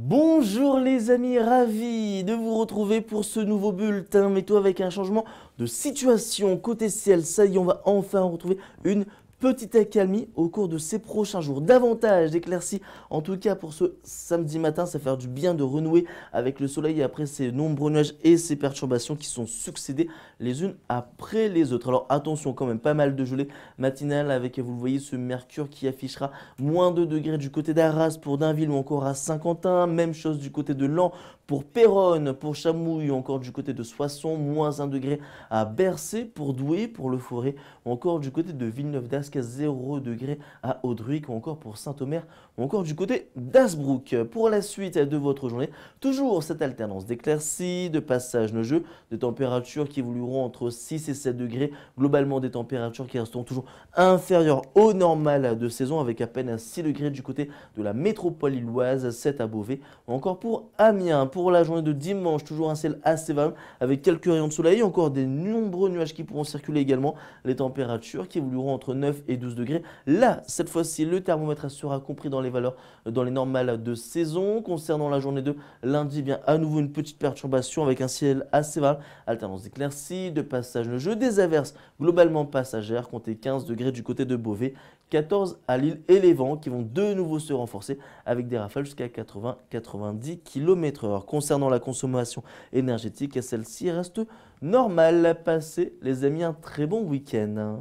Bonjour les amis, ravi de vous retrouver pour ce nouveau bulletin météo avec un changement de situation. Côté ciel, ça y est, on va enfin retrouver une petite accalmie au cours de ces prochains jours. Davantage d'éclaircies, en tout cas pour ce samedi matin, ça va faire du bien de renouer avec le soleil après ces nombreux nuages et ces perturbations qui sont succédées les unes après les autres. Alors attention quand même, pas mal de gelée matinales avec, vous le voyez, ce mercure qui affichera moins 2 degrés du côté d'Arras pour Dainville ou encore à Saint-Quentin. Même chose du côté de Lan pour Péronne, pour Chamouille ou encore du côté de Soissons, moins 1 degré à Bercé pour Douai, pour Le Forêt ou encore du côté de Villeneuve d'Ascq à 0 degré à Audruic ou encore pour Saint-Omer ou encore du côté d'Asbrook. Pour la suite de votre journée, toujours cette alternance d'éclaircies, de passages neigeux, des températures qui évolueront entre 6 et 7 degrés. Globalement, des températures qui resteront toujours inférieures au normal de saison avec à peine 6 degrés du côté de la métropole illoise, 7 à Beauvais ou encore pour Amiens. Pour la journée de dimanche, toujours un ciel assez variable avec quelques rayons de soleil, encore des nombreux nuages qui pourront circuler également. Les températures qui évolueront entre 9 et 12 degrés. Là, cette fois-ci, le thermomètre sera compris dans les valeurs, euh, dans les normales de saison. Concernant la journée de lundi, eh bien à nouveau une petite perturbation avec un ciel assez vague, alternance d'éclaircies, de passage le jeu, des averses globalement passagères, comptez 15 degrés du côté de Beauvais, 14 à Lille et les vents qui vont de nouveau se renforcer avec des rafales jusqu'à 80-90 km/h. Concernant la consommation énergétique, celle-ci reste normale. Passez les amis un très bon week-end.